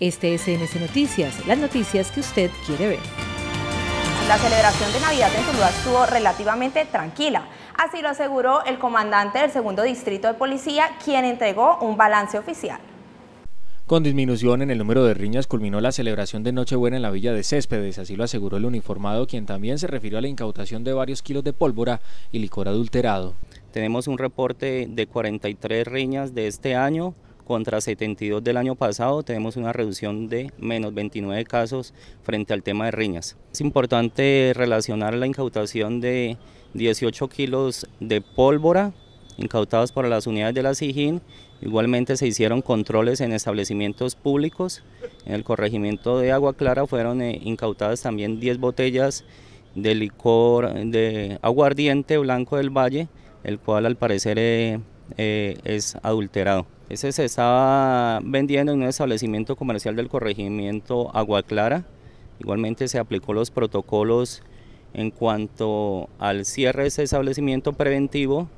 Este es NS Noticias, las noticias que usted quiere ver. La celebración de Navidad en Tuluá estuvo relativamente tranquila. Así lo aseguró el comandante del segundo distrito de policía, quien entregó un balance oficial. Con disminución en el número de riñas culminó la celebración de Nochebuena en la villa de Céspedes, así lo aseguró el uniformado, quien también se refirió a la incautación de varios kilos de pólvora y licor adulterado. Tenemos un reporte de 43 riñas de este año, contra 72 del año pasado, tenemos una reducción de menos 29 casos frente al tema de riñas. Es importante relacionar la incautación de 18 kilos de pólvora incautados por las unidades de la SIGIN. Igualmente se hicieron controles en establecimientos públicos. En el corregimiento de Agua Clara fueron eh, incautadas también 10 botellas de licor de aguardiente blanco del valle, el cual al parecer... Eh, eh, es adulterado. Ese se estaba vendiendo en un establecimiento comercial del corregimiento Agua Clara. Igualmente se aplicó los protocolos en cuanto al cierre de ese establecimiento preventivo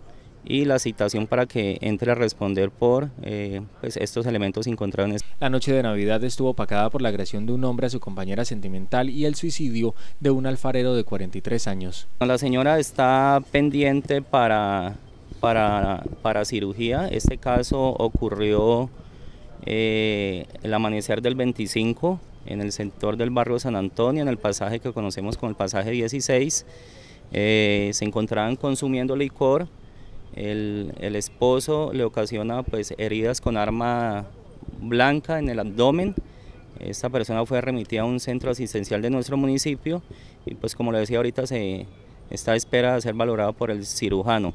y la citación para que entre a responder por eh, pues, estos elementos encontrados. La noche de Navidad estuvo opacada por la agresión de un hombre a su compañera sentimental y el suicidio de un alfarero de 43 años. La señora está pendiente para para, para cirugía. Este caso ocurrió eh, el amanecer del 25 en el sector del barrio San Antonio, en el pasaje que conocemos como el pasaje 16. Eh, se encontraban consumiendo licor. El, esposo le ocasiona pues, heridas con arma blanca en el abdomen. Esta persona fue remitida a un centro asistencial de nuestro municipio y pues como le decía ahorita se está a espera de ser valorado por el cirujano.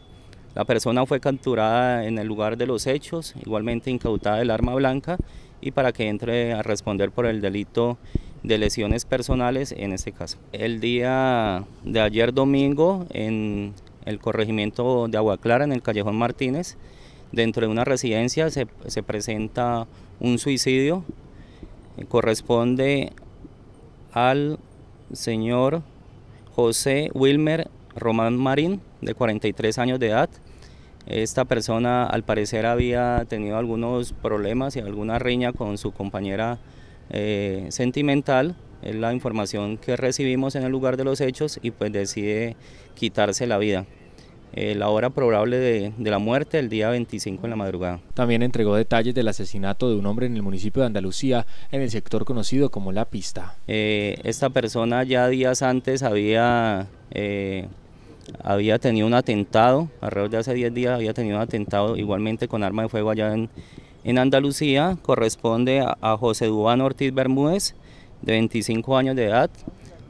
La persona fue capturada en el lugar de los hechos, igualmente incautada el arma blanca y para que entre a responder por el delito de lesiones personales en este caso. El día de ayer domingo en el corregimiento de Agua Clara, en el Callejón Martínez, dentro de una residencia se, presenta un suicidio, corresponde al señor José Wilmer Román Marín, de 43 años de edad. Esta persona al parecer había tenido algunos problemas y alguna riña con su compañera eh, sentimental, es la información que recibimos en el lugar de los hechos y pues decide quitarse la vida. Eh, la hora probable de, la muerte, el día 25 en la madrugada. También entregó detalles del asesinato de un hombre en el municipio de Andalucía, en el sector conocido como La Pista. Eh, esta persona ya días antes había había tenido un atentado, alrededor de hace 10 días había tenido un atentado igualmente con arma de fuego allá en, en Andalucía, corresponde a, José Dubán Ortiz Bermúdez, de 25 años de edad.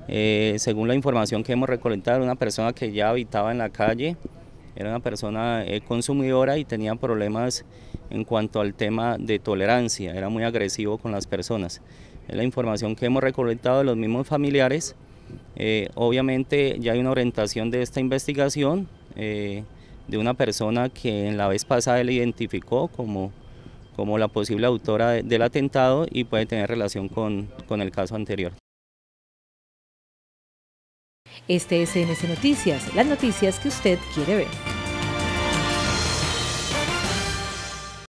Eh, según la información que hemos recolectado, era una persona que ya habitaba en la calle, era una persona eh, consumidora y tenía problemas en cuanto al tema de tolerancia, era muy agresivo con las personas. Es la información que hemos recolectado de los mismos familiares. Eh, obviamente ya hay una orientación de esta investigación eh, de una persona que en la vez pasada le identificó como, la posible autora del atentado y puede tener relación con, el caso anterior. Este es Noticias, las noticias que usted quiere ver.